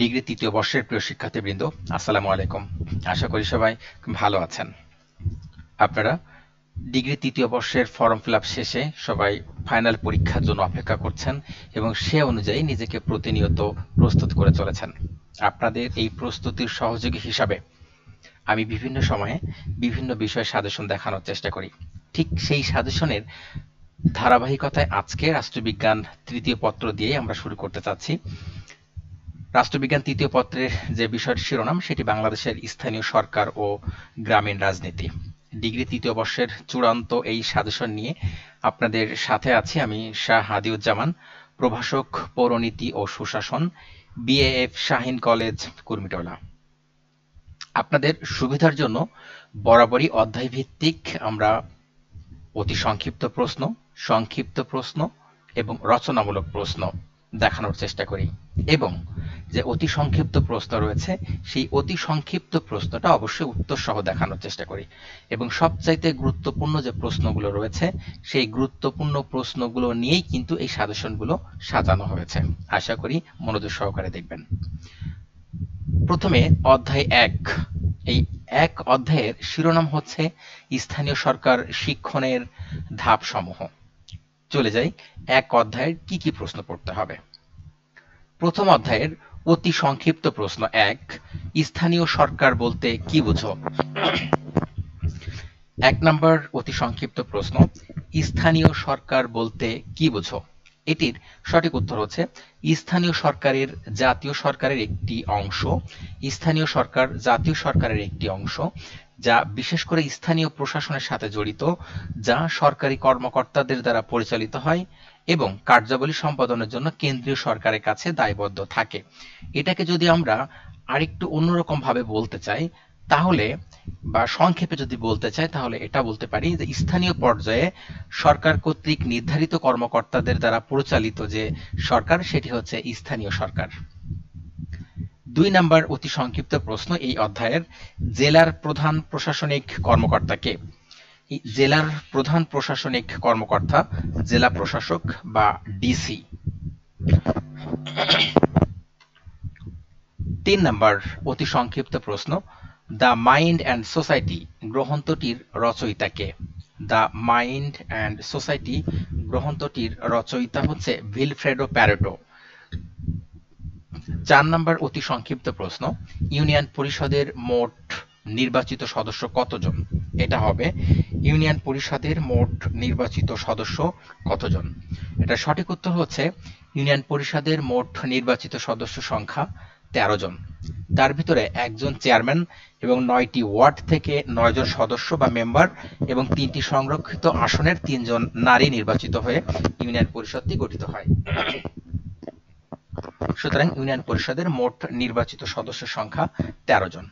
degree তৃতীয় বর্ষের প্রিয় শিক্ষার্থীবৃন্দ আসসালামু আলাইকুম আশা করি সবাই ভালো আছেন আপনারা ডিগ্রি তৃতীয় বর্ষের ফর্ম ফিল শেষে সবাই ফাইনাল পরীক্ষার জন্য অপেক্ষা করছেন এবং সে অনুযায়ী নিজেকে প্রতিনিয়ত প্রস্তুত করে চলেছেন আপনাদের এই প্রস্তুতির সহযোগী হিসাবে আমি বিভিন্ন সময়ে বিভিন্ন বিষয়ে সাজেশন দেখানোর চেষ্টা করি ঠিক সেই সাজেশনের ধারাবাহিকতায় আজকে রাষ্ট্রবিজ্ঞান তৃতীয় পত্র দিয়ে আমরা শুরু করতে চাচ্ছি রাষ্ট্রবিজ্ঞান তৃতীয় পত্রের যে বিষয়ের শিরোনাম সেটি বাংলাদেশের স্থানীয় সরকার ও গ্রামীণ রাজনীতি ডিগ্রি তৃতীয় বর্ষের চূড়ান্ত এই সাজেশন নিয়ে আপনাদের সাথে আছি আমি শাহ হাদিউজ্জামান প্রভাষক পৌরনীতি ও সুশাসন বিএএফ শাহিন কলেজ কুর্মিটোলা আপনাদের সুবিধার জন্য বরাবরই অধ্যায়ভিত্তিক আমরা অতি সংক্ষিপ্ত প্রশ্ন সংক্ষিপ্ত প্রশ্ন এবং রচনামূলক প্রশ্ন দেখানোর চেষ্টা করি এবং যে অতি সংক্ষিপ্ত প্রশ্ন রয়েছে সেই অতি সংক্ষিপ্ত প্রশ্নটা অবশ্যই উত্তর সহ দেখানোর চেষ্টা করি এবং সবচাইতে গুরুত্বপূর্ণ যে প্রশ্নগুলো রয়েছে সেই গুরুত্বপূর্ণ প্রশ্নগুলো নিয়েই কিন্তু এই সাজেশনগুলো সাজানো হয়েছে আশা করি মনোযোগ সহকারে দেখবেন প্রথমে অধ্যায় এক এই এক অধ্যায়ের শিরোনাম হচ্ছে স্থানীয় সরকার শিক্ষণের ধাপসমূহ সমূহ চলে যাই এক অধ্যায়ের কি কি প্রশ্ন পড়তে হবে প্রথম অধ্যায়ের অতি সংক্ষিপ্ত প্রশ্ন এক স্থানীয় সরকার বলতে কি বুঝো এক নম্বর অতি সংক্ষিপ্ত প্রশ্ন স্থানীয় সরকার বলতে কি বুঝো এটির সঠিক উত্তর হচ্ছে স্থানীয় সরকারের জাতীয় সরকারের একটি অংশ স্থানীয় সরকার জাতীয় সরকারের একটি অংশ যা বিশেষ করে স্থানীয় প্রশাসনের সাথে জড়িত যা সরকারি কর্মকর্তাদের দ্বারা পরিচালিত হয় এবং কার্যাবলী সম্পাদনের জন্য কেন্দ্রীয় সরকারের কাছে দায়বদ্ধ থাকে এটাকে যদি আমরা আরেকটু অন্যরকম ভাবে বলতে চাই তাহলে বা সংক্ষেপে যদি বলতে চাই তাহলে এটা বলতে পারি যে স্থানীয় পর্যায়ে সরকার কর্তৃক নির্ধারিত কর্মকর্তাদের দ্বারা পরিচালিত যে সরকার সেটি হচ্ছে স্থানীয় সরকার দুই নাম্বার অতি সংক্ষিপ্ত প্রশ্ন এই অধ্যায়ের জেলার প্রধান প্রশাসনিক কর্মকর্তাকে জেলার প্রধান প্রশাসনিক কর্মকর্তা জেলা প্রশাসক বা ডিসি তিন নাম্বার অতি সংক্ষিপ্ত প্রশ্ন দ্য মাইন্ড অ্যান্ড সোসাইটি গ্রন্থটির রচয়িতাকে দ্য মাইন্ড অ্যান্ড সোসাইটি গ্রন্থটির রচয়িতা হচ্ছে ভিলফ্রেডো প্যারেটো চার নাম্বার অতি সংক্ষিপ্ত প্রশ্ন ইউনিয়ন পরিষদের মোট নির্বাচিত সদস্য কতজন এটা হবে ইউনিয়ন পরিষদের মোট নির্বাচিত সদস্য কতজন এটা সঠিক উত্তর হচ্ছে ইউনিয়ন পরিষদের মোট নির্বাচিত সদস্য সংখ্যা তেরো জন তার ভিতরে একজন চেয়ারম্যান এবং নয়টি ওয়ার্ড থেকে নয়জন সদস্য বা মেম্বার এবং তিনটি সংরক্ষিত আসনের তিনজন নারী নির্বাচিত হয়ে ইউনিয়ন পরিষদটি গঠিত হয় সুতরাং ইউনিয়ন পরিষদের মোট নির্বাচিত সদস্য সংখ্যা ১৩ জন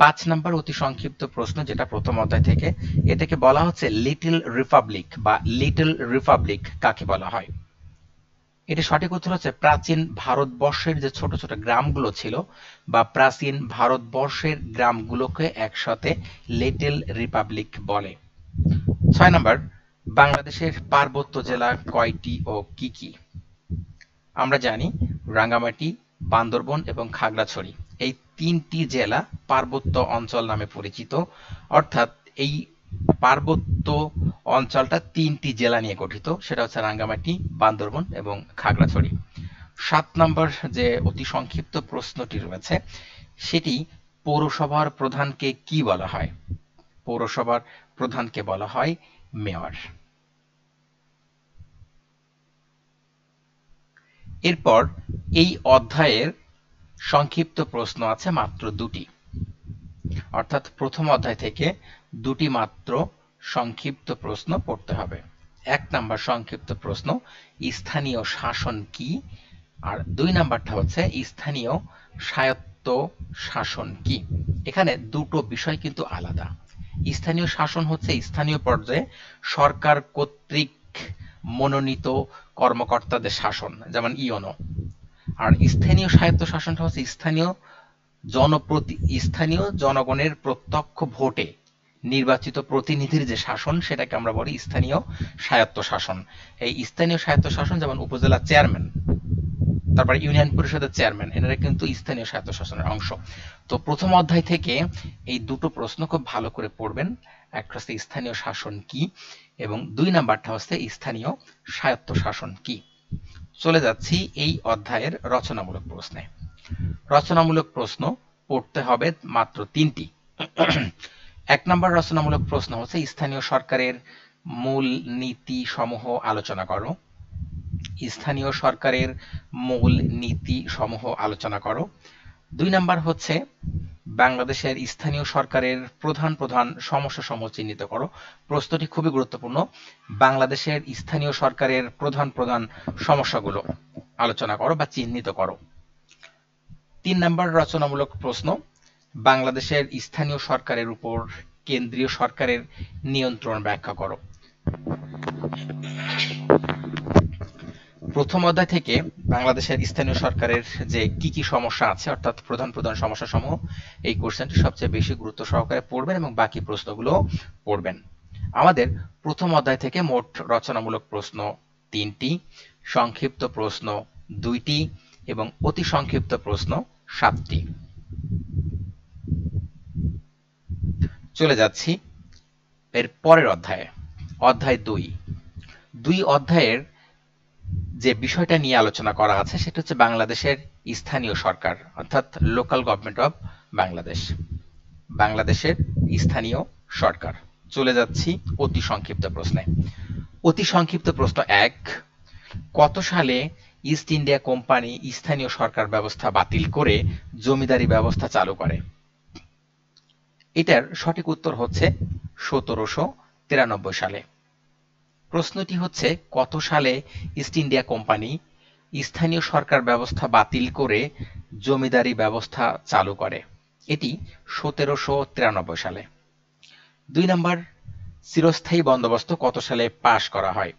পাঁচ নাম্বার অতি সংক্ষিপ্ত প্রশ্ন যেটা প্রথম অধ্যায় থেকে এ থেকে বলা হচ্ছে লিটল রিপাবলিক বা লিটল রিপাবলিক কাকে বলা হয় এটি সঠিক উত্তর হচ্ছে প্রাচীন ভারতবর্ষের যে ছোট ছোট গ্রামগুলো ছিল বা প্রাচীন ভারতবর্ষের গ্রামগুলোকে একসাথে লিটল রিপাবলিক বলে ছয় নাম্বার বাংলাদেশের পার্বত্য জেলা কয়টি ও কি কি আমরা জানি রাঙ্গামাটি বান্দরবন এবং খাগড়াছড়ি এই তিনটি জেলা পার্বত্য অঞ্চল নামে পরিচিত অর্থাৎ এই পার্বত্য অঞ্চলটা তিনটি জেলা নিয়ে গঠিত সেটা হচ্ছে রাঙ্গামাটি বান্দরবন এবং খাগড়াছড়ি সাত নম্বর যে অতি সংক্ষিপ্ত প্রশ্নটি রয়েছে সেটি পৌরসভার প্রধানকে কি বলা হয় পৌরসভার প্রধানকে বলা হয় মেয়র এরপর এই অধ্যায়ের সংক্ষিপ্ত প্রশ্ন আছে মাত্র দুটি অর্থাৎ প্রথম অধ্যায় থেকে দুটি মাত্র সংক্ষিপ্ত প্রশ্ন পড়তে হবে এক নাম্বার সংক্ষিপ্ত প্রশ্ন স্থানীয় শাসন কি আর দুই নাম্বারটা হচ্ছে স্থানীয় স্বায়ত্ত শাসন কি এখানে দুটো বিষয় কিন্তু আলাদা স্থানীয় শাসন হচ্ছে স্থানীয় পর্যায়ে সরকার কর্তৃক মনোনীত কর্মকর্তাদের শাসন যেমন ইয়নো আর স্থানীয় স্বায়ত্ত শাসনটা হচ্ছে স্থানীয় জনপ্রতি স্থানীয় জনগণের প্রত্যক্ষ ভোটে নির্বাচিত প্রতিনিধির যে শাসন সেটাকে আমরা বলি স্থানীয় স্বায়ত্ত শাসন এই স্থানীয় স্বায়ত্ত শাসন যেমন উপজেলা চেয়ারম্যান তারপর ইউনিয়ন পরিষদের চেয়ারম্যান এনারা কিন্তু স্থানীয় স্বায়ত্ত শাসনের অংশ তো প্রথম অধ্যায় থেকে এই দুটো প্রশ্ন খুব ভালো করে পড়বেন এক হচ্ছে স্থানীয় শাসন কি এবং দুই নাম্বারটা হচ্ছে স্থানীয় স্বায়ত্তশাসন কি চলে যাচ্ছি এই অধ্যায়ের রচনামূলক প্রশ্নে রচনামূলক প্রশ্ন পড়তে হবে মাত্র তিনটি এক নম্বর রচনামূলক প্রশ্ন হচ্ছে স্থানীয় সরকারের মূল নীতি সমূহ আলোচনা করো স্থানীয় সরকারের মূল নীতি সমূহ আলোচনা করো দুই নাম্বার হচ্ছে বাংলাদেশের স্থানীয় সরকারের প্রধান প্রধান সমস্যা সমূহ চিহ্নিত করো প্রশ্নটি খুবই গুরুত্বপূর্ণ বাংলাদেশের স্থানীয় সরকারের প্রধান প্রধান সমস্যাগুলো আলোচনা করো বা চিহ্নিত করো তিন নাম্বার রচনামূলক প্রশ্ন বাংলাদেশের স্থানীয় সরকারের উপর কেন্দ্রীয় সরকারের নিয়ন্ত্রণ ব্যাখ্যা করো প্রথম অধ্যায় থেকে বাংলাদেশের স্থানীয় সরকারের যে কি কি সমস্যা আছে অর্থাৎ প্রধান প্রধান সমস্যা সমূহ এই কোশ্চেনটি সবচেয়ে বেশি গুরুত্ব সহকারে পড়বেন এবং বাকি প্রশ্নগুলো পড়বেন আমাদের প্রথম অধ্যায় থেকে মোট রচনামূলক প্রশ্ন তিনটি সংক্ষিপ্ত প্রশ্ন দুইটি এবং অতি সংক্ষিপ্ত প্রশ্ন সাতটি চলে যাচ্ছি এর পরের অধ্যায় অধ্যায় দুই দুই অধ্যায়ের যে বিষয়টা নিয়ে আলোচনা করা আছে সেটা হচ্ছে বাংলাদেশের স্থানীয় সরকার অর্থাৎ লোকাল গভর্নমেন্ট অফ বাংলাদেশ বাংলাদেশের স্থানীয় সরকার চলে যাচ্ছি অতি সংক্ষিপ্ত প্রশ্নে অতি সংক্ষিপ্ত প্রশ্ন এক কত সালে ইস্ট ইন্ডিয়া কোম্পানি স্থানীয় সরকার ব্যবস্থা বাতিল করে জমিদারি ব্যবস্থা চালু করে এটার সঠিক উত্তর হচ্ছে সতেরোশো তিরানব্বই সালে প্রশ্নটি হচ্ছে কত সালে ইস্ট ইন্ডিয়া কোম্পানি স্থানীয় সরকার ব্যবস্থা বাতিল করে জমিদারি ব্যবস্থা চালু করে এটি সতেরোশো তিরানব্বই সালে দুই নম্বর চিরস্থায়ী বন্দোবস্ত কত সালে পাশ করা হয়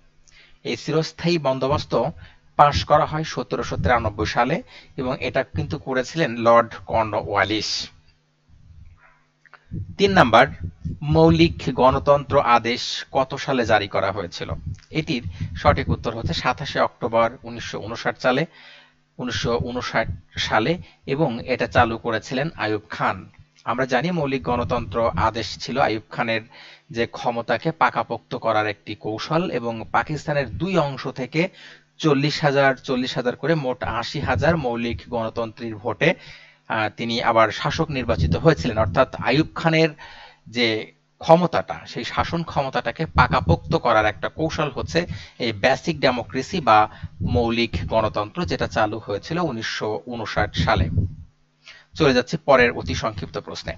এই চিরস্থায়ী বন্দোবস্ত পাশ করা হয় সতেরোশো সালে এবং এটা কিন্তু করেছিলেন লর্ড কর্নওয়ালিস তিন নাম্বার মৌলিক গণতন্ত্র আদেশ কত সালে জারি করা হয়েছিল এটির সঠিক উত্তর হচ্ছে সাতাশে অক্টোবর উনিশশো সালে উনিশশো সালে এবং এটা চালু করেছিলেন আয়ুব খান আমরা জানি মৌলিক গণতন্ত্র আদেশ ছিল আইয়ুব খানের যে ক্ষমতাকে পাকাপোক্ত করার একটি কৌশল এবং পাকিস্তানের দুই অংশ থেকে চল্লিশ হাজার চল্লিশ হাজার করে মোট আশি হাজার মৌলিক গণতন্ত্রের ভোটে তিনি আবার শাসক নির্বাচিত হয়েছিলেন অর্থাৎ আইয়ুব খানের যে ক্ষমতাটা সেই শাসন ক্ষমতাটাকে পাকাপোক্ত করার একটা কৌশল হচ্ছে এই বেসিক ডেমোক্রেসি বা মৌলিক গণতন্ত্র যেটা চালু হয়েছিল উনিশশো সালে চলে যাচ্ছি পরের অতি সংক্ষিপ্ত প্রশ্নে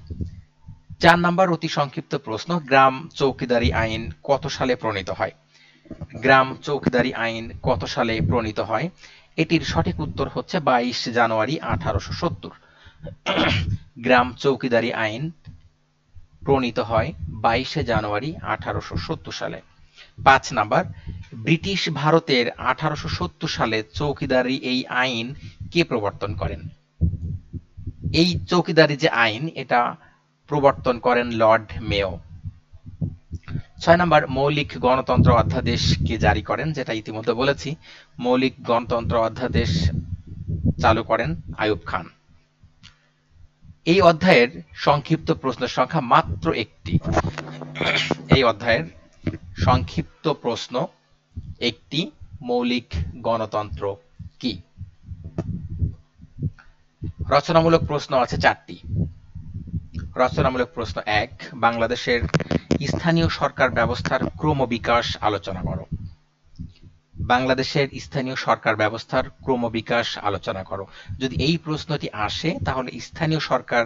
চার নাম্বার অতি সংক্ষিপ্ত প্রশ্ন গ্রাম চৌকিদারি আইন কত সালে প্রণীত হয় গ্রাম চৌকিদারি আইন কত সালে প্রণীত হয় এটির সঠিক উত্তর হচ্ছে বাইশ জানুয়ারি আঠারোশো সত্তর গ্রাম চৌকিদারি আইন প্রণীত হয় বাইশে জানুয়ারি আঠারোশো সালে পাঁচ নাম্বার ব্রিটিশ ভারতের আঠারোশো সালে চৌকিদারি এই আইন কে প্রবর্তন করেন এই চৌকিদারি যে আইন এটা প্রবর্তন করেন লর্ড মেও ছয় নম্বর মৌলিক গণতন্ত্র অধ্যাদেশ কে জারি করেন যেটা ইতিমধ্যে বলেছি মৌলিক গণতন্ত্র অধ্যাদেশ চালু করেন আয়ুব খান এই অধ্যায়ের সংক্ষিপ্ত প্রশ্ন সংখ্যা মাত্র একটি এই অধ্যায়ের সংক্ষিপ্ত প্রশ্ন একটি মৌলিক গণতন্ত্র কি রচনামূলক প্রশ্ন আছে চারটি রচনামূলক প্রশ্ন এক বাংলাদেশের স্থানীয় সরকার ব্যবস্থার ক্রমবিকাশ আলোচনা করো বাংলাদেশের স্থানীয় সরকার ব্যবস্থার ক্রমবিকাশ আলোচনা করো যদি এই প্রশ্নটি আসে তাহলে স্থানীয় সরকার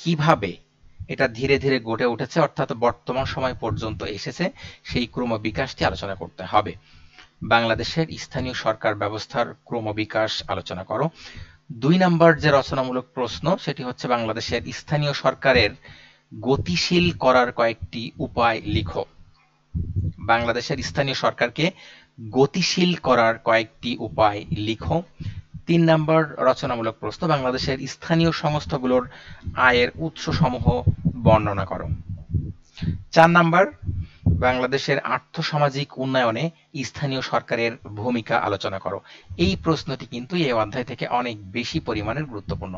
কিভাবে এটা ধীরে ধীরে গড়ে উঠেছে অর্থাৎ বর্তমান সময় পর্যন্ত এসেছে সেই ক্রমবিকাশটি আলোচনা করতে হবে বাংলাদেশের স্থানীয় সরকার ব্যবস্থার ক্রমবিকাশ আলোচনা করো দুই নাম্বার যে রচনামূলক প্রশ্ন সেটি হচ্ছে বাংলাদেশের স্থানীয় সরকারের গতিশীল করার কয়েকটি উপায় লিখো বাংলাদেশের স্থানীয় সরকারকে গতিশীল করার কয়েকটি উপায় লিখো তিন নম্বর রচনামূলক প্রশ্ন বাংলাদেশের স্থানীয় সংস্থাগুলোর আয়ের উৎসসমূহ বর্ণনা করো চার নাম্বার বাংলাদেশের আর্থসামাজিক উন্নয়নে স্থানীয় সরকারের ভূমিকা আলোচনা করো এই প্রশ্নটি কিন্তু এই অধ্যায় থেকে অনেক বেশি পরিমাণের গুরুত্বপূর্ণ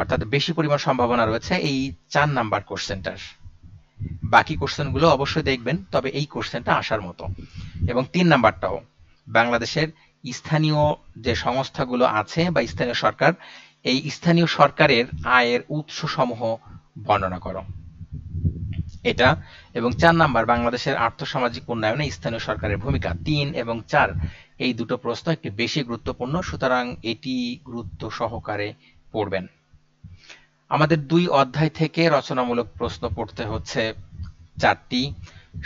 অর্থাৎ বেশি পরিমাণ সম্ভাবনা রয়েছে এই চার নাম্বার কোশ্চেনটার বাকি কোশ্চেনগুলো অবশ্যই দেখবেন তবে এই কোশ্চেনটা আসার মতো এবং তিন নাম্বারটাও বাংলাদেশের স্থানীয় যে সংস্থাগুলো আছে বা স্থানীয় সরকার এই স্থানীয় সরকারের আয়ের উৎস সমূহ বর্ণনা করো এটা এবং চার নাম্বার বাংলাদেশের আর্থসামাজিক উন্নয়নে স্থানীয় সরকারের ভূমিকা তিন এবং চার এই দুটো প্রশ্ন একটু বেশি গুরুত্বপূর্ণ সুতরাং এটি গুরুত্ব সহকারে পড়বেন আমাদের দুই অধ্যায় থেকে রচনামূলক প্রশ্ন পড়তে হচ্ছে চারটি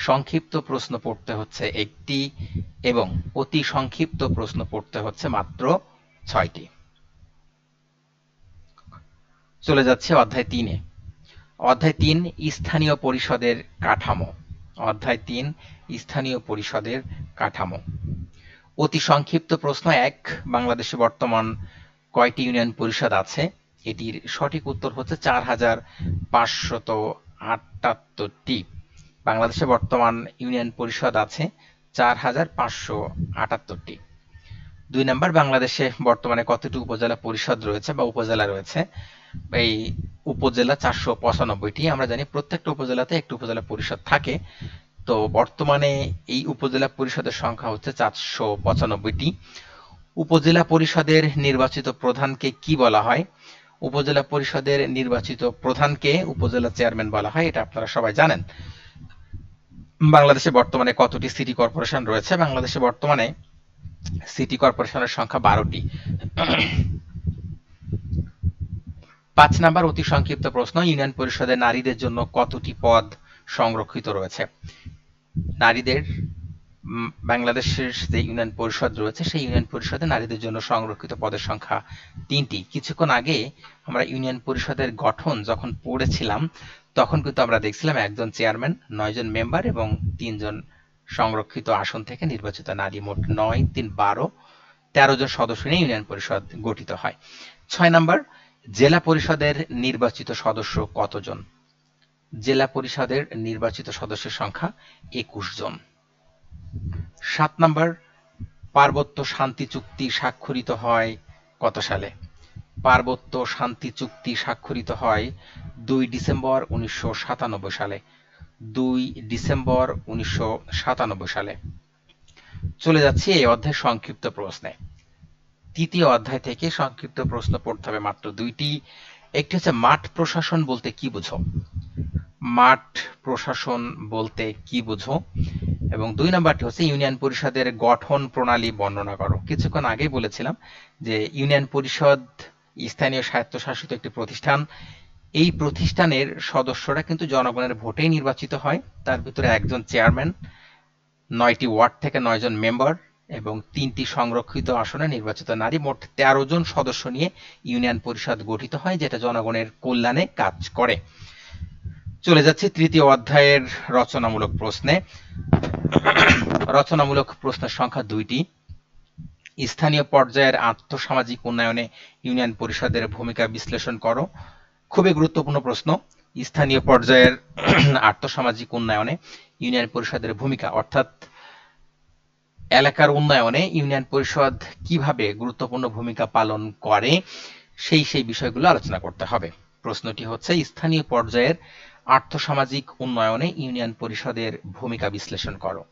সংক্ষিপ্ত প্রশ্ন পড়তে হচ্ছে একটি এবং অতি সংক্ষিপ্ত প্রশ্ন পড়তে হচ্ছে মাত্র ছয়টি চলে যাচ্ছে অধ্যায় তিনে অধ্যায় তিন স্থানীয় পরিষদের কাঠামো অধ্যায় তিন স্থানীয় পরিষদের কাঠামো অতি সংক্ষিপ্ত প্রশ্ন এক বাংলাদেশে বর্তমান কয়টি ইউনিয়ন পরিষদ আছে এটির সঠিক উত্তর হচ্ছে চার হাজার পাঁচশত আটাত্তরটি বাংলাদেশে বর্তমান ইউনিয়ন পরিষদ আছে চার হাজার পাঁচশো আটাত্তরটি দুই নাম্বার বাংলাদেশে বর্তমানে কতটি উপজেলা পরিষদ রয়েছে বা উপজেলা রয়েছে এই উপজেলা চারশো পঁচানব্বইটি আমরা জানি প্রত্যেকটা উপজেলাতে একটি উপজেলা পরিষদ থাকে তো বর্তমানে এই উপজেলা পরিষদের সংখ্যা হচ্ছে চারশো পঁচানব্বইটি উপজেলা পরিষদের নির্বাচিত প্রধানকে কি বলা হয় উপজেলা পরিষদের নির্বাচিত প্রধানকে উপজেলা চেয়ারম্যান বলা হয় এটা আপনারা সবাই জানেন বাংলাদেশে বর্তমানে কতটি সিটি কর্পোরেশন রয়েছে বাংলাদেশে বর্তমানে সিটি কর্পোরেশনের সংখ্যা বারোটি পাঁচ নাম্বার অতি সংক্ষিপ্ত প্রশ্ন ইউনিয়ন পরিষদে নারীদের জন্য কতটি পদ সংরক্ষিত রয়েছে নারীদের বাংলাদেশের যে ইউনিয়ন পরিষদ রয়েছে সেই ইউনিয়ন পরিষদে নারীদের জন্য সংরক্ষিত পদের সংখ্যা তিনটি কিছুক্ষণ আগে আমরা ইউনিয়ন পরিষদের গঠন যখন পড়েছিলাম তখন কিন্তু আমরা দেখছিলাম একজন চেয়ারম্যান নয়জন মেম্বার এবং তিনজন সংরক্ষিত আসন থেকে নির্বাচিত নারী মোট নয় তিন বারো তেরো জন সদস্য নিয়ে ইউনিয়ন পরিষদ গঠিত হয় ছয় নম্বর জেলা পরিষদের নির্বাচিত সদস্য কতজন জেলা পরিষদের নির্বাচিত সদস্যের সংখ্যা একুশ জন সাত নাম্বার পার্বত্য শান্তি চুক্তি স্বাক্ষরিত হয় কত সালে পার্বত্য শান্তি চুক্তি স্বাক্ষরিত হয় দুই ডিসেম্বর উনিশশো সালে দুই ডিসেম্বর উনিশশো সালে চলে যাচ্ছি এই অধ্যায় সংক্ষিপ্ত প্রশ্নে তৃতীয় অধ্যায় থেকে সংক্ষিপ্ত প্রশ্ন পড়তে হবে মাত্র দুইটি একটি হচ্ছে মাঠ প্রশাসন বলতে কি বুঝো মাঠ প্রশাসন বলতে কি বুঝো এবং দুই নাম্বারটি হচ্ছে ইউনিয়ন পরিষদের গঠন প্রণালী বর্ণনা করো কিছুক্ষণ আগেই বলেছিলাম যে ইউনিয়ন পরিষদ স্থানীয় স্বায়ত্তশাসিত একটি প্রতিষ্ঠান এই প্রতিষ্ঠানের সদস্যরা কিন্তু জনগণের ভোটেই নির্বাচিত হয় তার ভিতরে একজন চেয়ারম্যান নয়টি ওয়ার্ড থেকে নয়জন মেম্বার এবং তিনটি সংরক্ষিত আসনে নির্বাচিত নারী মোট ১৩ জন সদস্য নিয়ে ইউনিয়ন পরিষদ গঠিত হয় যেটা জনগণের কল্যাণে কাজ করে চলে যাচ্ছি তৃতীয় অধ্যায়ের রচনামূলক প্রশ্নে রচনামূলক প্রশ্নের সংখ্যা দুইটি স্থানীয় পর্যায়ের আর্থসামাজিক উন্নয়নে ইউনিয়ন পরিষদের ভূমিকা বিশ্লেষণ করো খুবই গুরুত্বপূর্ণ প্রশ্ন স্থানীয় পর্যায়ের আর্থসামাজিক উন্নয়নে ইউনিয়ন পরিষদের ভূমিকা অর্থাৎ এলাকার উন্নয়নে ইউনিয়ন পরিষদ কিভাবে গুরুত্বপূর্ণ ভূমিকা পালন করে সেই সেই বিষয়গুলো আলোচনা করতে হবে প্রশ্নটি হচ্ছে স্থানীয় পর্যায়ের আর্থসামাজিক উন্নয়নে ইউনিয়ন পরিষদের ভূমিকা বিশ্লেষণ করো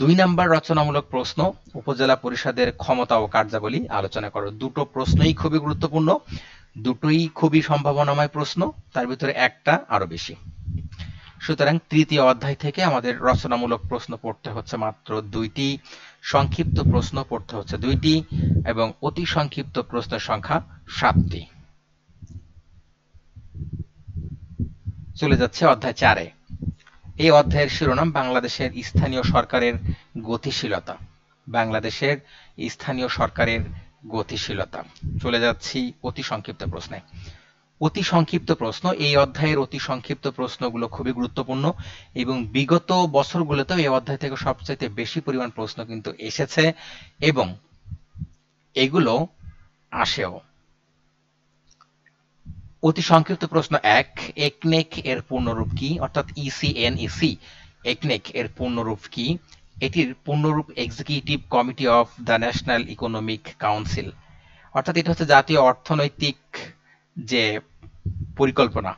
দুই নাম্বার রচনামূলক প্রশ্ন উপজেলা পরিষদের ক্ষমতা ও কার্যাবলী আলোচনা করো দুটো প্রশ্নই খুবই গুরুত্বপূর্ণ দুটোই খুবই সম্ভাবনাময় প্রশ্ন তার ভিতরে একটা আরো বেশি সুতরাং তৃতীয় অধ্যায় থেকে আমাদের রচনামূলক প্রশ্ন পড়তে হচ্ছে মাত্র দুইটি সংক্ষিপ্ত প্রশ্ন পড়তে হচ্ছে দুইটি এবং অতি সংক্ষিপ্ত প্রশ্ন সংখ্যা সাতটি চলে যাচ্ছে অধ্যায় চারে এই অধ্যায়ের শিরোনাম বাংলাদেশের স্থানীয় সরকারের গতিশীলতা বাংলাদেশের স্থানীয় সরকারের গতিশীলতা চলে যাচ্ছি অতি সংক্ষিপ্ত প্রশ্নে অতি সংক্ষিপ্ত প্রশ্ন এই অধ্যায়ের অতি সংক্ষিপ্ত প্রশ্নগুলো খুবই গুরুত্বপূর্ণ এবং বিগত বছরগুলোতেও এই অধ্যায় থেকে সবচাইতে বেশি পরিমাণ প্রশ্ন কিন্তু এসেছে এবং এগুলো আসেও অতি সংক্ষিপ্ত প্রশ্ন এক একনেক এর পূর্ণরূপ কি অর্থাৎ ইসিএনইসি e e একনেক এর পূর্ণরূপ কি এটির পূর্ণরূপ executive committee of the national economic council অর্থাৎ এটা হচ্ছে জাতীয় অর্থনৈতিক যে পরিকল্পনা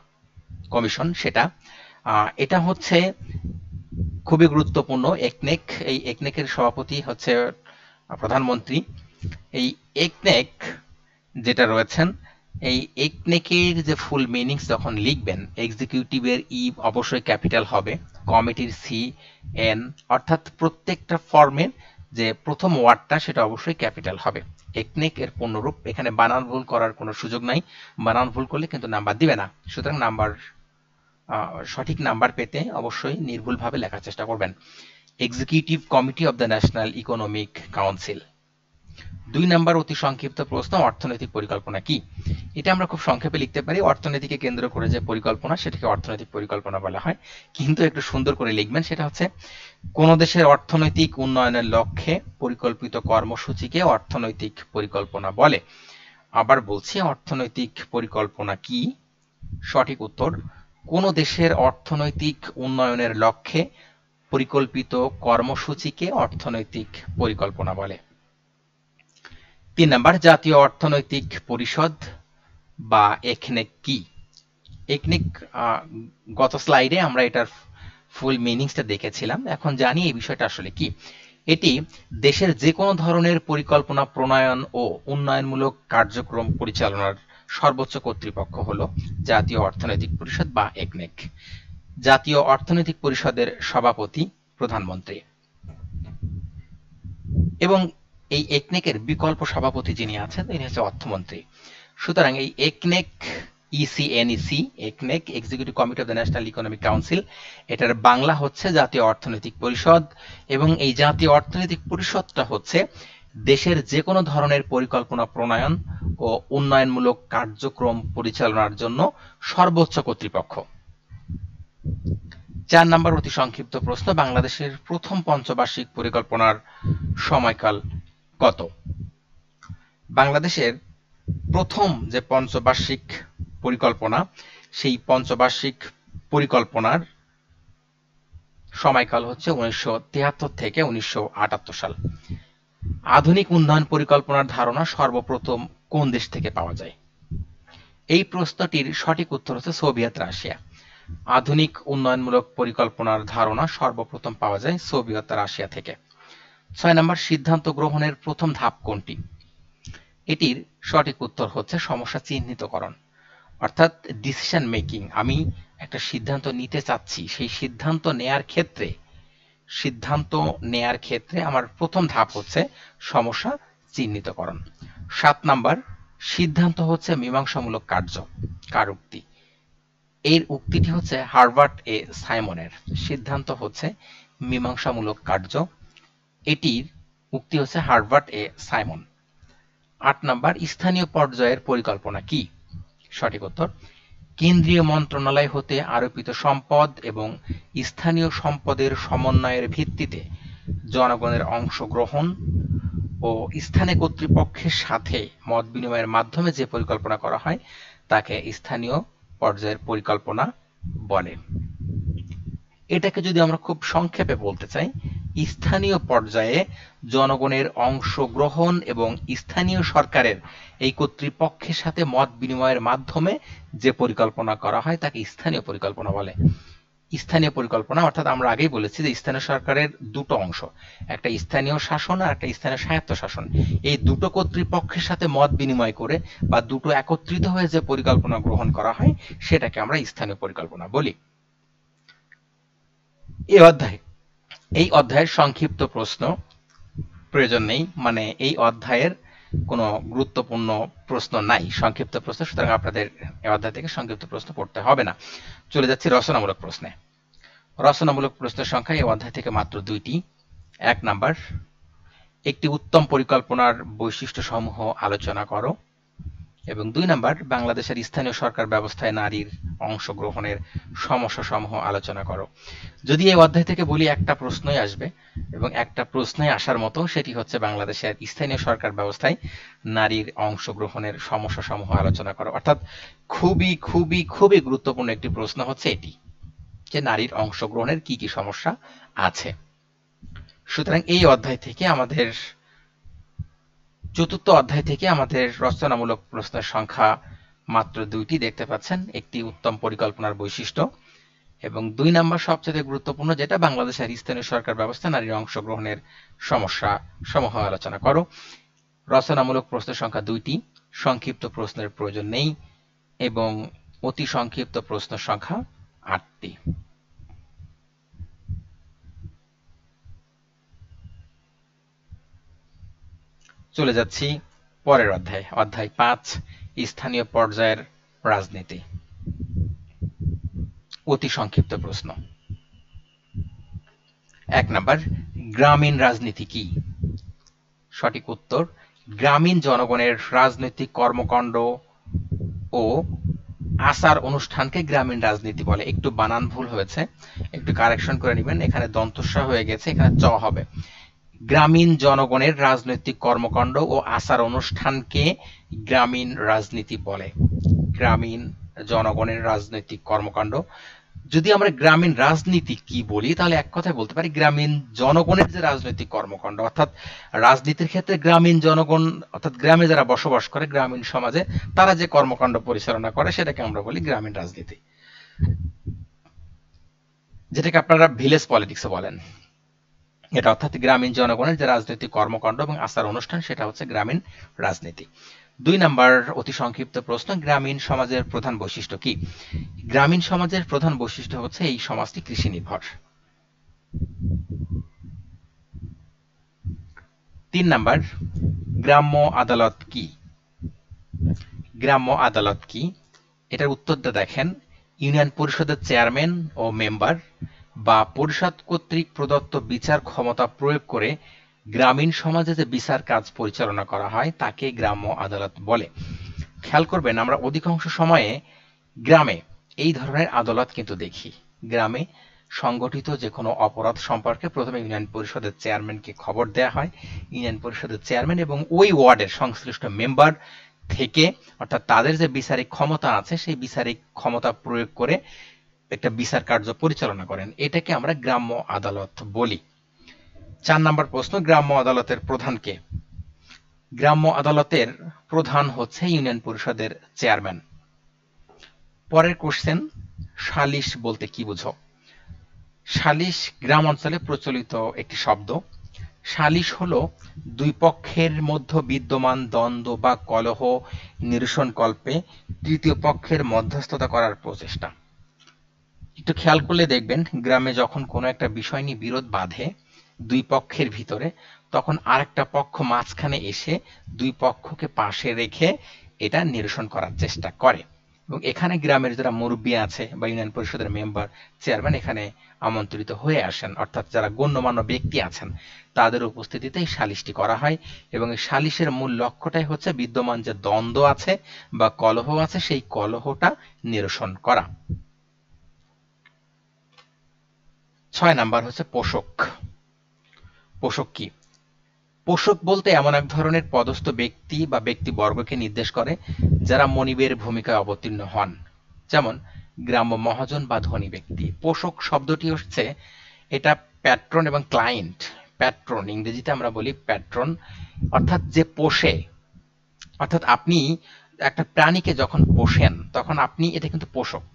কমিশন সেটা এটা হচ্ছে খুবই গুরুত্বপূর্ণ একনেক এই একনেকের সভাপতি হচ্ছে প্রধানমন্ত্রী এই একনেক যেটা রয়েছেন এই একনেকের যে ফুল মিনিংস যখন লিখবেন এক্সিকিউটিভের ই অবশ্যই ক্যাপিটাল হবে কমিটির সি এন অর্থাৎ প্রত্যেকটা ফর্মের যে প্রথম ওয়ার্ডটা সেটা অবশ্যই ক্যাপিটাল হবে একনেক এর পূর্ণরূপ এখানে বানান ভুল করার কোনো সুযোগ নাই বানান ভুল করলে কিন্তু নাম্বার দিবে না সুতরাং নাম্বার সঠিক নাম্বার পেতে অবশ্যই নির্ভুলভাবে লেখার চেষ্টা করবেন executive committee of the national economic council দুই নাম্বার অতি সংক্ষিপ্ত প্রশ্ন অর্থনৈতিক পরিকল্পনা কি এটা আমরা খুব সংক্ষেপে লিখতে পারি অর্থনীতিকে কেন্দ্র করে যে পরিকল্পনা সেটাকে অর্থনৈতিক পরিকল্পনা বলা হয় কিন্তু একটু সুন্দর করে লিখবেন সেটা হচ্ছে কোন দেশের অর্থনৈতিক উন্নয়নের লক্ষ্যে পরিকল্পিত কর্মসূচিকে অর্থনৈতিক পরিকল্পনা বলে আবার বলছি অর্থনৈতিক পরিকল্পনা কি সঠিক উত্তর কোন দেশের অর্থনৈতিক উন্নয়নের লক্ষ্যে পরিকল্পিত কর্মসূচিকে অর্থনৈতিক পরিকল্পনা বলে তিন নম্বর জাতীয় অর্থনৈতিক পরিষদ বা একনেক কি একনেক গত স্লাইডে আমরা এটার ফুল মিনিংসটা দেখেছিলাম এখন জানি এই বিষয়টা আসলে কি এটি দেশের যে কোনো ধরনের পরিকল্পনা প্রণয়ন ও উন্নয়নমূলক কার্যক্রম পরিচালনার সর্বোচ্চ কর্তৃপক্ষ হলো জাতীয় অর্থনৈতিক পরিষদ বা একনেক জাতীয় অর্থনৈতিক পরিষদের সভাপতি প্রধানমন্ত্রী এবং এই একনেকের বিকল্প সভাপতি যিনি আছেন তিনি হচ্ছে অর্থমন্ত্রী সুতরাং এই একনেক ECNEC, ECNEC, e Executive Committee of the National Economic Council, এটার বাংলা হচ্ছে জাতীয় অর্থনৈতিক পরিষদ এবং এই জাতীয় অর্থনৈতিক পরিষদটা হচ্ছে দেশের যে কোনো ধরনের পরিকল্পনা প্রণয়ন ও উন্নয়নমূলক কার্যক্রম পরিচালনার জন্য সর্বোচ্চ কর্তৃপক্ষ চার নম্বর অতি সংক্ষিপ্ত প্রশ্ন বাংলাদেশের প্রথম পঞ্চবার্ষিক পরিকল্পনার সময়কাল কত বাংলাদেশের প্রথম যে পঞ্চবার্ষিক পরিকল্পনা সেই পঞ্চবার্ষিক পরিকল্পনার সময়কাল হচ্ছে উনিশশো থেকে উনিশশো সাল আধুনিক উন্নয়ন পরিকল্পনার ধারণা সর্বপ্রথম কোন দেশ থেকে পাওয়া যায় এই প্রশ্নটির সঠিক উত্তর হচ্ছে সোভিয়েত রাশিয়া আধুনিক উন্নয়নমূলক পরিকল্পনার ধারণা সর্বপ্রথম পাওয়া যায় সোভিয়েত রাশিয়া থেকে ছয় নম্বর সিদ্ধান্ত গ্রহণের প্রথম ধাপ কোনটি এটির সঠিক উত্তর হচ্ছে সমস্যা চিহ্নিতকরণ অর্থাৎ ডিসিশন মেকিং আমি একটা সিদ্ধান্ত নিতে চাচ্ছি সেই সিদ্ধান্ত নেয়ার ক্ষেত্রে সিদ্ধান্ত নেয়ার ক্ষেত্রে আমার প্রথম ধাপ হচ্ছে সমস্যা চিহ্নিতকরণ সাত নাম্বার সিদ্ধান্ত হচ্ছে মীমাংসামূলক কার্য কার উক্তি এর উক্তিটি হচ্ছে হার্ভার্ট এ সাইমনের সিদ্ধান্ত হচ্ছে মীমাংসামূলক কার্য এটির উক্তি হচ্ছে হার্ভার্ট এ সাইমন আট নাম্বার স্থানীয় পর্যায়ের পরিকল্পনা কি সঠিক উত্তর কেন্দ্রীয় মন্ত্রণালয় হতে আরোপিত সম্পদ এবং স্থানীয় সম্পদের সমন্বয়ের ভিত্তিতে জনগণের অংশগ্রহণ ও স্থানে কর্তৃপক্ষের সাথে মত বিনিময়ের মাধ্যমে যে পরিকল্পনা করা হয় তাকে স্থানীয় পর্যায়ের পরিকল্পনা বলে এটাকে যদি আমরা খুব সংক্ষেপে বলতে চাই স্থানীয় পর্যায়ে জনগণের অংশগ্রহণ এবং স্থানীয় সরকারের এই কর্তৃপক্ষের সাথে মত বিনিময়ের মাধ্যমে যে পরিকল্পনা করা হয় তাকে স্থানীয় পরিকল্পনা বলে স্থানীয় পরিকল্পনা অর্থাৎ আমরা আগেই বলেছি যে স্থানীয় সরকারের দুটো অংশ একটা স্থানীয় শাসন আর একটা স্থানীয় স্বায়ত্ত শাসন এই দুটো কর্তৃপক্ষের সাথে মত বিনিময় করে বা দুটো একত্রিত হয়ে যে পরিকল্পনা গ্রহণ করা হয় সেটাকে আমরা স্থানীয় পরিকল্পনা বলি এই অধ্যায় এই অধ্যায়ের সংক্ষিপ্ত প্রশ্ন প্রয়োজন নেই মানে এই অধ্যায়ের কোনো গুরুত্বপূর্ণ প্রশ্ন নাই সংক্ষিপ্ত প্রশ্ন সুতরাং আপনাদের এই অধ্যায় থেকে সংক্ষিপ্ত প্রশ্ন পড়তে হবে না চলে যাচ্ছি রচনামূলক প্রশ্নে রচনামূলক প্রশ্নের সংখ্যা এই অধ্যায় থেকে মাত্র দুইটি এক নাম্বার একটি উত্তম পরিকল্পনার বৈশিষ্ট্য সমূহ আলোচনা করো এবং দুই নাম্বার বাংলাদেশের স্থানীয় সরকার ব্যবস্থায় নারীর অংশগ্রহণের সমস্যা সমূহ আলোচনা করো যদি এই অধ্যায় থেকে বলি একটা প্রশ্নই আসবে এবং একটা প্রশ্নই আসার মতো সেটি হচ্ছে বাংলাদেশের স্থানীয় সরকার ব্যবস্থায় নারীর অংশগ্রহণের সমস্যা সমূহ আলোচনা করো অর্থাৎ খুবই খুবই খুবই গুরুত্বপূর্ণ একটি প্রশ্ন হচ্ছে এটি যে নারীর অংশগ্রহণের কি কি সমস্যা আছে সুতরাং এই অধ্যায় থেকে আমাদের চতুর্থ অধ্যায় থেকে আমাদের রচনামূলক প্রশ্নের সংখ্যা মাত্র দুইটি দেখতে পাচ্ছেন একটি উত্তম পরিকল্পনার বৈশিষ্ট্য এবং দুই নাম্বার সবচেয়ে গুরুত্বপূর্ণ যেটা বাংলাদেশের স্থানীয় সরকার ব্যবস্থা নারীর অংশগ্রহণের সমস্যা সমূহ আলোচনা করো রচনামূলক প্রশ্নের সংখ্যা দুইটি সংক্ষিপ্ত প্রশ্নের প্রয়োজন নেই এবং অতি সংক্ষিপ্ত প্রশ্ন সংখ্যা আটটি চলে যাচ্ছি পরের অধ্যায় অধ্যায় পাঁচ স্থানীয় পর্যায়ের রাজনীতি অতি সংক্ষিপ্ত প্রশ্ন এক নাম্বার গ্রামীণ রাজনীতি কি সঠিক উত্তর গ্রামীণ জনগণের রাজনৈতিক কর্মকাণ্ড ও আসার অনুষ্ঠানকে গ্রামীণ রাজনীতি বলে একটু বানান ভুল হয়েছে একটু কারেকশন করে নেবেন এখানে দন্তস্বা হয়ে গেছে এখানে চ হবে গ্রামীণ জনগণের রাজনৈতিক কর্মকাণ্ড ও আচার অনুষ্ঠানকে গ্রামীণ রাজনীতি বলে গ্রামীণ জনগণের রাজনৈতিক কর্মকাণ্ড যদি আমরা গ্রামীণ রাজনীতি কি বলি তাহলে এক কথায় বলতে পারি গ্রামীণ জনগণের যে রাজনৈতিক কর্মকাণ্ড অর্থাৎ রাজনীতির ক্ষেত্রে গ্রামীণ জনগণ অর্থাৎ গ্রামে যারা বসবাস করে গ্রামীণ সমাজে তারা যে কর্মকাণ্ড পরিচালনা করে সেটাকে আমরা বলি গ্রামীণ রাজনীতি যেটাকে আপনারা ভিলেজ পলিটিক্সে বলেন এটা অর্থাৎ গ্রামীণ জনগণের যে রাজনৈতিক কর্মকাণ্ড এবং আচার অনুষ্ঠান সেটা হচ্ছে গ্রামীণ রাজনীতি দুই নাম্বার অতি সংক্ষিপ্ত প্রশ্ন গ্রামীণ সমাজের প্রধান বৈশিষ্ট্য কি গ্রামীণ সমাজের প্রধান বৈশিষ্ট্য হচ্ছে এই সমাজটি কৃষি নির্ভর তিন নাম্বার গ্রাম্য আদালত কি গ্রাম্য আদালত কি এটার উত্তরটা দেখেন ইউনিয়ন পরিষদের চেয়ারম্যান ও মেম্বার বা পরিষদ কর্তৃক প্রদত্ত বিচার ক্ষমতা প্রয়োগ করে গ্রামীণ সমাজে যে বিচার কাজ পরিচালনা করা হয় তাকে গ্রাম্য আদালত বলে খেয়াল করবেন আমরা অধিকাংশ সময়ে গ্রামে এই ধরনের আদালত কিন্তু দেখি গ্রামে সংগঠিত যে কোনো অপরাধ সম্পর্কে প্রথমে ইউনিয়ন পরিষদের চেয়ারম্যানকে খবর দেয়া হয় ইউনিয়ন পরিষদের চেয়ারম্যান এবং ওই ওয়ার্ডের সংশ্লিষ্ট মেম্বার থেকে অর্থাৎ তাদের যে বিচারিক ক্ষমতা আছে সেই বিচারিক ক্ষমতা প্রয়োগ করে একটা বিচার কার্য পরিচালনা করেন এটাকে আমরা গ্রাম্য আদালত বলি চার নম্বর প্রশ্ন গ্রাম্য আদালতের প্রধানকে গ্রাম্য আদালতের প্রধান হচ্ছে ইউনিয়ন পরিষদের চেয়ারম্যান পরের কোশ্চেন সালিশ বলতে কি বুঝো সালিশ গ্রাম অঞ্চলে প্রচলিত একটি শব্দ সালিশ হলো দুই পক্ষের মধ্যে বিদ্যমান দ্বন্দ্ব বা কলহ নিরসনকল্পে তৃতীয় পক্ষের মধ্যস্থতা করার প্রচেষ্টা একটু খেয়াল করলে দেখবেন গ্রামে যখন কোনো একটা বিষয় নিয়ে বিরোধ বাঁধে দুই পক্ষের ভিতরে তখন আর একটা পক্ষ মাঝখানে এসে দুই পক্ষকে পাশে রেখে এটা নিরসন করার চেষ্টা করে এবং এখানে গ্রামের যারা মুরব্বী আছে বা ইউনিয়ন পরিষদের মেম্বার চেয়ারম্যান এখানে আমন্ত্রিত হয়ে আসেন অর্থাৎ যারা গণ্যমান্য ব্যক্তি আছেন তাদের উপস্থিতিতেই সালিশটি করা হয় এবং এই সালিশের মূল লক্ষ্যটাই হচ্ছে বিদ্যমান যে দ্বন্দ্ব আছে বা কলহ আছে সেই কলহটা নিরসন করা ছয় নাম্বার হচ্ছে পোষক পোষক কি পোষক বলতে এমন এক ধরনের পদস্থ ব্যক্তি বা ব্যক্তিবর্গকে নির্দেশ করে যারা মনিবের ভূমিকায় অবতীর্ণ হন যেমন গ্রাম্য মহাজন বা ধনী ব্যক্তি পোষক শব্দটি হচ্ছে এটা প্যাট্রন এবং ক্লায়েন্ট প্যাট্রন ইংরেজিতে আমরা বলি প্যাট্রন অর্থাৎ যে পোষে অর্থাৎ আপনি একটা প্রাণীকে যখন পোষেন তখন আপনি এটা কিন্তু পোষক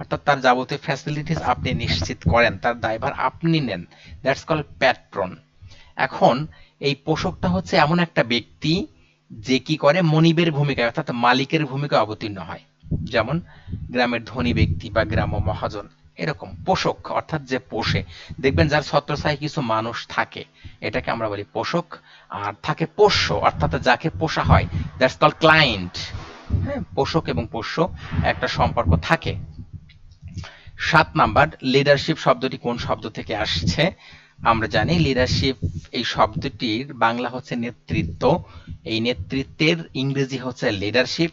অর্থাৎ তার যাবতীয় ফ্যাসিলিটিস আপনি নিশ্চিত করেন তার দায়ভার আপনি নেন দ্যাটস কল প্যাট্রন এখন এই পোষকটা হচ্ছে এমন একটা ব্যক্তি যে কি করে মনিবের ভূমিকায় অর্থাৎ মালিকের ভূমিকা অবতীর্ণ হয় যেমন গ্রামের ধনী ব্যক্তি বা গ্রাম্য মহাজন এরকম পোষক অর্থাৎ যে পোষে দেখবেন যার ছত্রছায় কিছু মানুষ থাকে এটাকে আমরা বলি পোষক আর থাকে পোষ্য অর্থাৎ যাকে পোষা হয় দ্যাটস কল ক্লায়েন্ট হ্যাঁ পোষক এবং পোষ্য একটা সম্পর্ক থাকে সাত নাম্বার লিডারশিপ শব্দটি কোন শব্দ থেকে আসছে আমরা জানি লিডারশিপ এই শব্দটির বাংলা হচ্ছে নেতৃত্ব এই নেতৃত্বের ইংরেজি হচ্ছে লিডারশিপ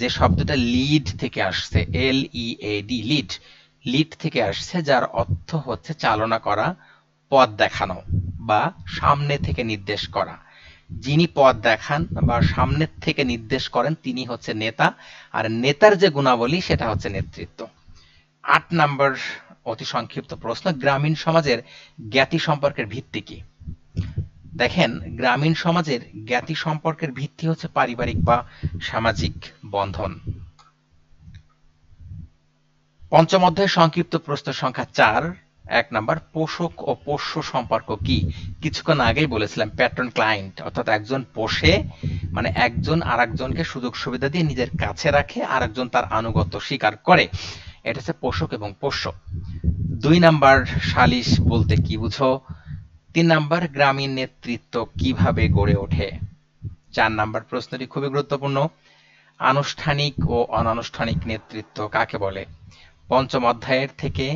যে শব্দটা লিড থেকে আসছে L E A D lead lead থেকে আসছে যার অর্থ হচ্ছে চালনা করা পথ দেখানো বা সামনে থেকে নির্দেশ করা যিনি পথ দেখান বা সামনের থেকে নির্দেশ করেন তিনি হচ্ছে নেতা আর নেতার যে গুণাবলী সেটা হচ্ছে নেতৃত্ব আট নাম্বার অতি সংক্ষিপ্ত প্রশ্ন গ্রামীণ সমাজের জ্ঞাতি সম্পর্কের ভিত্তি কি দেখেন গ্রামীণ সমাজের জ্ঞাতি সম্পর্কের ভিত্তি হচ্ছে পারিবারিক বা সামাজিক বন্ধন পঞ্চম অধ্যায় সংক্ষিপ্ত প্রশ্ন সংখ্যা চার এক নাম্বার পোষক ও পোষ্য সম্পর্ক কি কিছুক্ষণ আগেই বলেছিলাম প্যাটার্ন ক্লায়েন্ট অর্থাৎ একজন পোষে মানে একজন আর একজনকে সুযোগ সুবিধা দিয়ে নিজের কাছে রাখে আর একজন তার আনুগত্য স্বীকার করে এটা হচ্ছে পোষক এবং পোষ্য দুই নাম্বার সালিশ বলতে কি বুঝো তিন নাম্বার গ্রামীণ নেতৃত্ব কিভাবে গড়ে ওঠে চার নাম্বার প্রশ্নটি খুবই গুরুত্বপূর্ণ আনুষ্ঠানিক ও অনানুষ্ঠানিক নেতৃত্ব কাকে বলে পঞ্চম অধ্যায়ের থেকে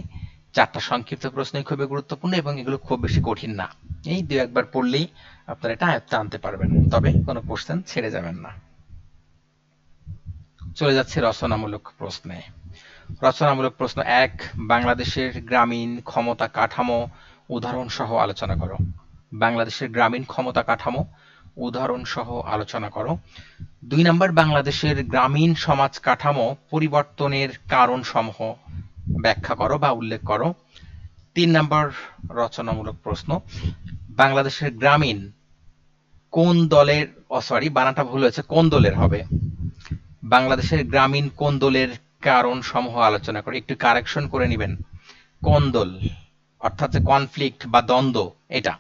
চারটা সংক্ষিপ্ত প্রশ্নই খুবই গুরুত্বপূর্ণ এবং এগুলো খুব বেশি কঠিন না এই দু একবার পড়লেই আপনারা এটা আয়ত্তে আনতে পারবেন তবে কোনো প্রশ্ন ছেড়ে যাবেন না চলে যাচ্ছে রচনামূলক প্রশ্নে রচনামূলক প্রশ্ন এক বাংলাদেশের গ্রামীণ ক্ষমতা কাঠামো উদাহরণ সহ আলোচনা করো বাংলাদেশের গ্রামীণ ক্ষমতা কাঠামো উদাহরণ সহ আলোচনা করো দুই নম্বর বাংলাদেশের গ্রামীণ সমাজ কাঠামো পরিবর্তনের কারণ সমূহ ব্যাখ্যা করো বা উল্লেখ করো তিন নম্বর রচনামূলক প্রশ্ন বাংলাদেশের গ্রামীণ কোন দলের সরি বানাটা ভুল হয়েছে কোন দলের হবে বাংলাদেশের গ্রামীণ কোন দলের কারণ সমূহ আলোচনা করে একটু কারেকশন করে নেবেন কোন্দল অর্থাৎ কনফ্লিক্ট বা দ্বন্দ্ব এটা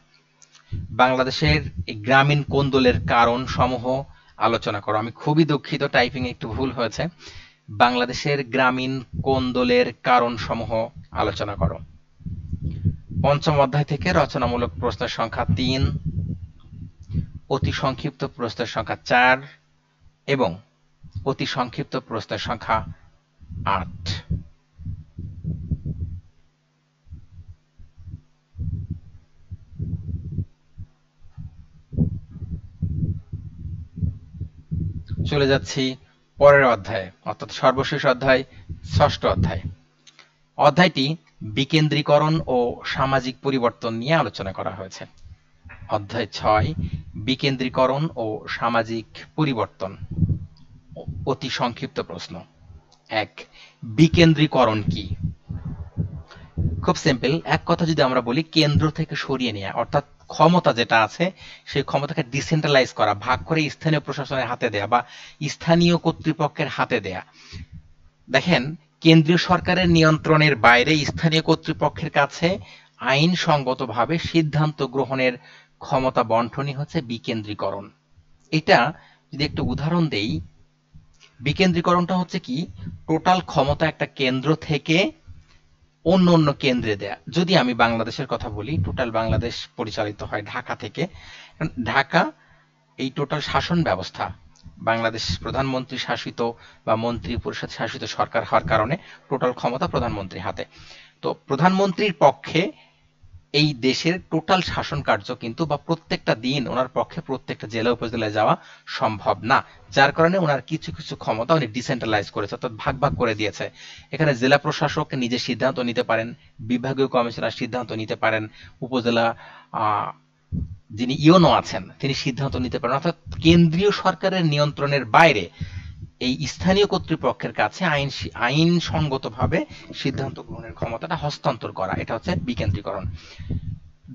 বাংলাদেশের এই গ্রামীণ কোন্দলের কারণ সমূহ আলোচনা করো আমি খুবই দুঃখিত টাইপিং একটু ভুল হয়েছে বাংলাদেশের গ্রামীণ কোন্দলের কারণ সমূহ আলোচনা করো পঞ্চম অধ্যায় থেকে রচনামূলক প্রশ্নের সংখ্যা তিন অতি সংক্ষিপ্ত প্রশ্নের সংখ্যা চার এবং অতি সংক্ষিপ্ত প্রশ্নের সংখ্যা আট চলে যাচ্ছি পরের অধ্যায়ে অর্থাৎ সর্বশেষ অধ্যায় ষষ্ঠ অধ্যায় অধ্যায়টি বিকেন্দ্রীকরণ ও সামাজিক পরিবর্তন নিয়ে আলোচনা করা হয়েছে অধ্যায় ছয় বিকেন্দ্রীকরণ ও সামাজিক পরিবর্তন অতি সংক্ষিপ্ত প্রশ্ন এক বিকেন্দ্রীকরণ কি খুব সিম্পল এক কথা যদি আমরা বলি কেন্দ্র থেকে সরিয়ে নেওয়া অর্থাৎ ক্ষমতা যেটা আছে সেই ক্ষমতাকে ডিসেন্ট্রালাইজ করা ভাগ করে স্থানীয় প্রশাসনের হাতে দেয়া বা স্থানীয় কর্তৃপক্ষের হাতে দেয়া দেখেন কেন্দ্রীয় সরকারের নিয়ন্ত্রণের বাইরে স্থানীয় কর্তৃপক্ষের কাছে আইনসঙ্গতভাবে সিদ্ধান্ত গ্রহণের ক্ষমতা বন্টনই হচ্ছে বিকেন্দ্রীকরণ এটা যদি একটু উদাহরণ দেই বিকেন্দ্রীকরণটা হচ্ছে কি টোটাল ক্ষমতা একটা কেন্দ্র থেকে অন্য অন্য কেন্দ্রে দেয়া যদি আমি বাংলাদেশের কথা বলি টোটাল বাংলাদেশ পরিচালিত হয় ঢাকা থেকে ঢাকা এই টোটাল শাসন ব্যবস্থা বাংলাদেশ প্রধানমন্ত্রী শাসিত বা মন্ত্রী পরিষদ শাসিত সরকার হওয়ার কারণে টোটাল ক্ষমতা প্রধানমন্ত্রীর হাতে তো প্রধানমন্ত্রীর পক্ষে এই দেশের টোটাল শাসন কার্য কিন্তু বা প্রত্যেকটা দিন ওনার পক্ষে প্রত্যেকটা জেলা উপজেলায় যাওয়া সম্ভব না যার কারণে ওনার কিছু কিছু ক্ষমতা উনি ডিসেন্ট্রালাইজ করেছে অর্থাৎ ভাগ ভাগ করে দিয়েছে এখানে জেলা প্রশাসক নিজে সিদ্ধান্ত নিতে পারেন বিভাগীয় কমিশনার সিদ্ধান্ত নিতে পারেন উপজেলা যিনি ইওনো আছেন তিনি সিদ্ধান্ত নিতে পারেন অর্থাৎ কেন্দ্রীয় সরকারের নিয়ন্ত্রণের বাইরে এই স্থানীয় কর্তৃপক্ষের কাছে আইন আইনসঙ্গতভাবে সিদ্ধান্ত গ্রহণের ক্ষমতাটা হস্তান্তর করা এটা হচ্ছে বিকেন্দ্রীকরণ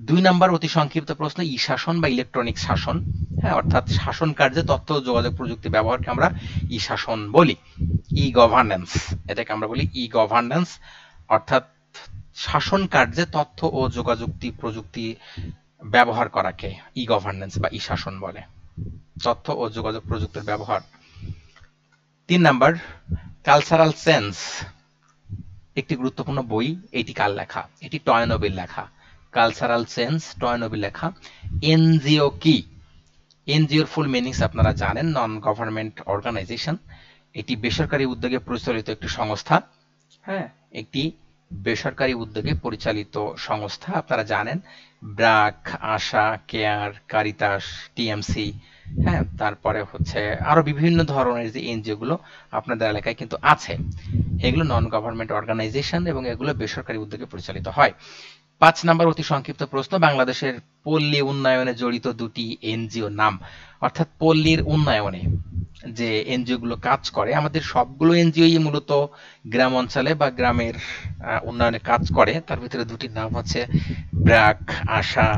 দুই নাম্বার অতি সংক্ষিপ্ত প্রশ্ন ই শাসন বা ইলেকট্রনিক শাসন হ্যাঁ অর্থাৎ শাসন কার্যে তথ্য যোগাযোগ প্রযুক্তি ব্যবহারকে আমরা ই শাসন বলি ই গভর্নেন্স এটাকে আমরা বলি ই গভর্নেন্স অর্থাৎ শাসন কার্যে তথ্য ও যোগাযোগ প্রযুক্তি ব্যবহার করাকে ই গভর্নেন্স বা ই শাসন বলে তথ্য ও যোগাযোগ প্রযুক্তির ব্যবহার তিন নাম্বার কালচারাল সেন্স একটি গুরুত্বপূর্ণ বই এটি কার লেখা এটি টয়নবিল লেখা কালচারাল সেন্স টয়নবিল লেখা এনজিও কি এনজিওর ফুল মিনিংস আপনারা জানেন নন গভর্নমেন্ট অর্গানাইজেশন এটি বেসরকারি উদ্যোগে পরিচালিত একটি সংস্থা হ্যাঁ একটি বেসরকারি উদ্যোগে পরিচালিত সংস্থা আপনারা জানেন BRAC ASA CARE Caritas TMC হ্যাঁ তারপরে হচ্ছে আরো বিভিন্ন ধরনের যে এনজিও গুলো আপনাদের এলাকায় কিন্তু আছে এগুলো নন গভর্নমেন্ট অর্গানাইজেশন এবং এগুলো বেসরকারি উদ্যোগে পরিচালিত হয় পাঁচ নাম্বার অতি সংক্ষিপ্ত প্রশ্ন বাংলাদেশের পল্লী উন্নয়নে জড়িত দুটি এনজিও নাম অর্থাৎ পল্লীর উন্নয়নে যে এনজিও গুলো কাজ করে আমাদের সবগুলো এনজিও মূলত গ্রাম অঞ্চলে বা গ্রামের উন্নয়নে কাজ করে তার ভিতরে দুটি নাম হচ্ছে ব্র্যাক আশা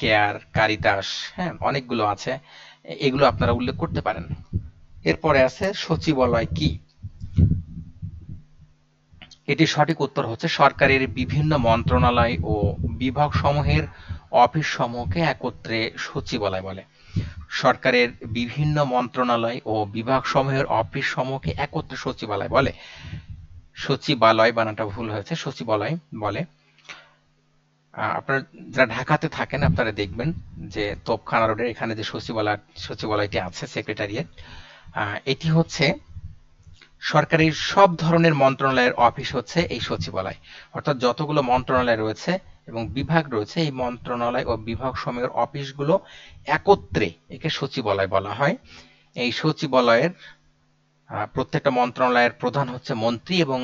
কেয়ার কারিতাস হ্যাঁ অনেকগুলো আছে এগুলো আপনারা উল্লেখ করতে পারেন এরপরে আছে সচিবালয় কি এটি সঠিক উত্তর হচ্ছে সরকারের বিভিন্ন মন্ত্রণালয় ও বিভাগ সমূহের অফিস সমূহকে একত্রে সচিবালয় বলে সরকারের বিভিন্ন মন্ত্রণালয় ও বিভাগ সমূহের অফিস সমূহকে একত্রে সচিবালয় বলে সচিবালয় বানাটা ভুল হয়েছে সচিবালয় বলে আপনার যারা ঢাকাতে থাকেন আপনারা দেখবেন যে তোপখানা রোডের এখানে যে সচিবালয় সচিবালয়টি আছে সেক্রেটারিয়েট এটি হচ্ছে সরকারের সব ধরনের মন্ত্রণালয়ের অফিস হচ্ছে এই সচিবালয় অর্থাৎ যতগুলো মন্ত্রণালয় রয়েছে এবং বিভাগ রয়েছে এই মন্ত্রণালয় ও বিভাগ সমূহের অফিসগুলো একত্রে একে সচিবালয় বলা হয় এই সচিবালয়ের প্রত্যেকটা মন্ত্রণালয়ের প্রধান হচ্ছে মন্ত্রী এবং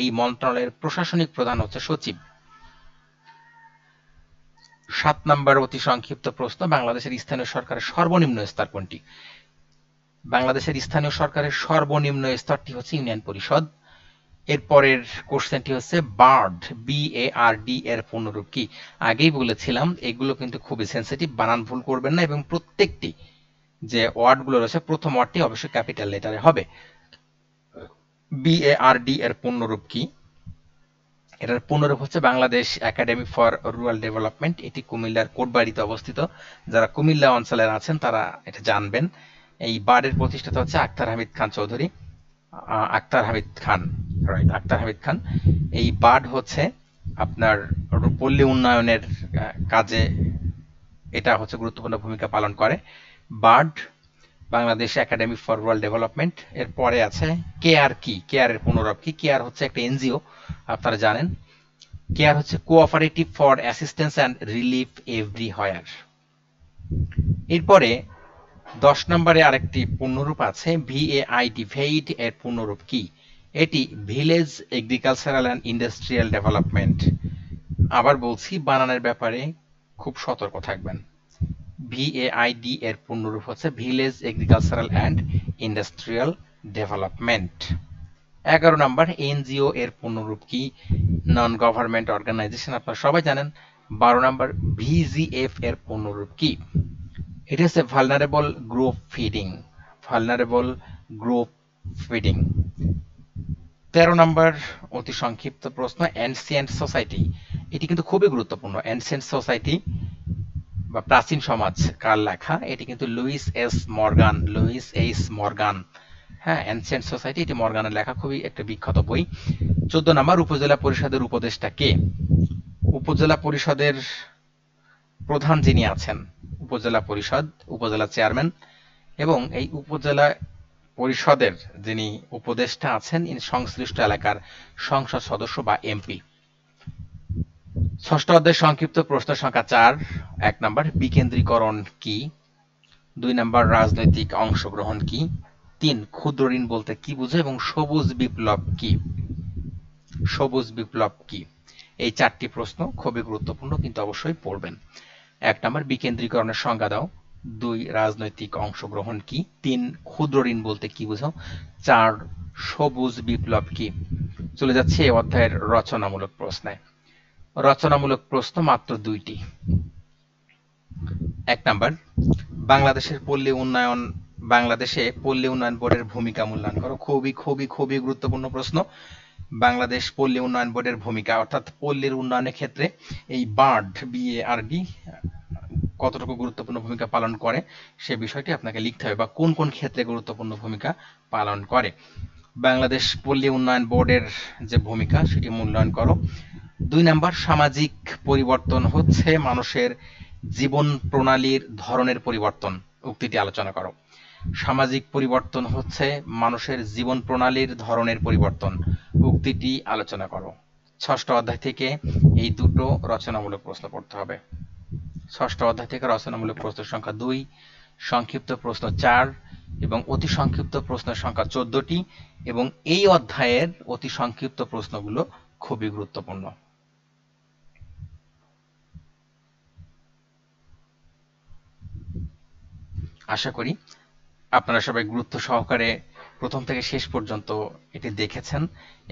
এই মন্ত্রণালয়ের প্রশাসনিক প্রধান হচ্ছে সচিব সাত নম্বর অতি সংক্ষিপ্ত প্রশ্ন বাংলাদেশের স্থানীয় সরকারের সর্বনিম্ন স্তর কোনটি বাংলাদেশের স্থানীয় সরকারের সর্বনিম্ন স্তরটি হচ্ছে ইউনিয়ন পরিষদ এরপরের কোশ্চেনটি হচ্ছে BARD B A R D এর পূর্ণরূপ কি আগেই বলেছিলাম এগুলো কিন্তু খুবই সেন্সিটিভ বানান ভুল করবেন না এবং প্রত্যেকটি যে ওয়ার্ডগুলো রয়েছে প্রথম ওয়ার্ডটি অবশ্যই ক্যাপিটাল লেটারে হবে বি এ আর ডি এর পূর্ণরূপ কি এটার পুনরূপ হচ্ছে Bangladesh academy for rural development এটি কুমিল্লার কোটবাড়িতে অবস্থিত যারা কুমিল্লা অঞ্চলের আছেন তারা এটা জানবেন এই বার্ডের প্রতিষ্ঠাতা হচ্ছে আক্তার হামিদ খান চৌধুরী আক্তার হামিদ খান রাইট আক্তার হামিদ খান এই বার্ড হচ্ছে আপনার পল্লী উন্নয়নের কাজে এটা হচ্ছে গুরুত্বপূর্ণ ভূমিকা পালন করে BARD Bangladesh academy for world development এর পরে আছে কেয়ার কি কেয়ারের পুনরব কি কেয়ার হচ্ছে একটা এনজিও আপনারা জানেন কেয়ার হচ্ছে cooperative for assistance and relief everywhere এরপরে দশ নম্বরে আরেকটি পূর্ণরূপ আছে ভিএআইডি ভেইড এর পূর্ণরূপ কি এটি village agricultural and industrial development আবার বলছি বানানের ব্যাপারে খুব সতর্ক থাকবেন ভিএআইডি এর পূর্ণরূপ হচ্ছে village agricultural and industrial development এগারো নম্বর এনজিও এর পূর্ণরূপ কি নন গভর্নমেন্ট অর্গানাইজেশন আপনারা সবাই জানেন বারো নম্বর ভিজিএফ এর পূর্ণরূপ কি এটা হচ্ছে vulnerable group feeding vulnerable group feeding তেরো নম্বর অতি সংক্ষিপ্ত প্রশ্ন এনসিয়েন্ট সোসাইটি এটি কিন্তু খুবই গুরুত্বপূর্ণ এনসিয়েন্ট সোসাইটি বা প্রাচীন সমাজ কার লেখা এটি কিন্তু Lewis S Morgan Lewis H Morgan হ্যাঁ অ্যানসিয়েন্ট সোসাইটি এটি মর্গানের লেখা খুবই একটা বিখ্যাত বই চোদ্দ নম্বর উপজেলা পরিষদের উপদেষ্টা কে উপজেলা পরিষদের প্রধান যিনি আছেন উপজেলা পরিষদ উপজেলা চেয়ারম্যান এবং এই উপজেলা পরিষদের যিনি উপদেষ্টা আছেন সংশ্লিষ্ট এলাকার সংসদ সদস্য বা এমপি ষষ্ঠ অধ্যায় সংক্ষিপ্ত প্রশ্ন সংখ্যা চার এক নাম্বার বিকেন্দ্রীকরণ কি দুই নাম্বার রাজনৈতিক অংশগ্রহণ কি তিন ক্ষুদ্র ঋণ বলতে কি বুঝে এবং সবুজ বিপ্লব কি সবুজ বিপ্লব কি এই চারটি প্রশ্ন খুবই গুরুত্বপূর্ণ কিন্তু অবশ্যই পড়বেন এক নাম্বার বিকেন্দ্রীকরণের সংজ্ঞা দাও দুই রাজনৈতিক অংশগ্রহণ কি তিন ক্ষুদ্র ঋণ বলতে কি বুঝো চার সবুজ বিপ্লব কি চলে যাচ্ছে এই অধ্যায়ের রচনামূলক প্রশ্নে রচনামূলক প্রশ্ন মাত্র দুইটি এক নাম্বার বাংলাদেশের পল্লী উন্নয়ন বাংলাদেশে পল্লী উন্নয়ন বোর্ডের ভূমিকা মূল্যায়ন করো খুবই খুবই খুবই গুরুত্বপূর্ণ প্রশ্ন বাংলাদেশ পল্লী উন্নয়ন বোর্ডের ভূমিকা অর্থাৎ পল্লীর উন্নয়নের ক্ষেত্রে এই বার্ড বিএআরডি কতটুকু গুরুত্বপূর্ণ ভূমিকা পালন করে সে বিষয়টি আপনাকে লিখতে হবে বা কোন কোন ক্ষেত্রে গুরুত্বপূর্ণ ভূমিকা পালন করে বাংলাদেশ পল্লী উন্নয়ন বোর্ডের যে ভূমিকা সেটি মূল্যায়ন করো দুই নাম্বার সামাজিক পরিবর্তন হচ্ছে মানুষের জীবন প্রণালীর ধরনের পরিবর্তন উক্তিটি আলোচনা করো সামাজিক পরিবর্তন হচ্ছে মানুষের জীবন প্রণালীর ধরনের পরিবর্তন উক্তিটি আলোচনা করো ষষ্ঠ অধ্যায় থেকে এই দুটো রচনামূলক প্রশ্ন পড়তে হবে ষষ্ঠ অধ্যায় থেকে রচনামূলক প্রশ্ন সংখ্যা দুই সংক্ষিপ্ত প্রশ্ন চার এবং অতি সংক্ষিপ্ত প্রশ্নের সংখ্যা চোদ্দটি এবং এই অধ্যায়ের অতি সংক্ষিপ্ত প্রশ্নগুলো খুবই গুরুত্বপূর্ণ আশা করি আপনারা সবাই গুরুত্ব সহকারে প্রথম থেকে শেষ পর্যন্ত এটি দেখেছেন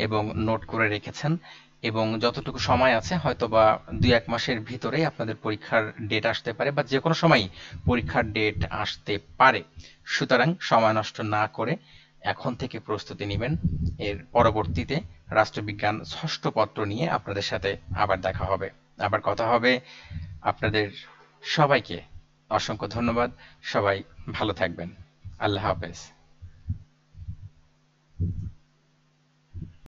এবং নোট করে রেখেছেন এবং যতটুকু সময় আছে হয়তো বা দুই এক মাসের ভিতরে আপনাদের পরীক্ষার ডেট আসতে পারে বা যে কোনো সময়ই পরীক্ষার ডেট আসতে পারে সুতরাং সময় নষ্ট না করে এখন থেকে প্রস্তুতি নেবেন এর পরবর্তীতে রাষ্ট্রবিজ্ঞান ষষ্ঠ পত্র নিয়ে আপনাদের সাথে আবার দেখা হবে আবার কথা হবে আপনাদের সবাইকে অসংখ্য ধন্যবাদ সবাই ভালো থাকবেন আল্লাহ হাফেজ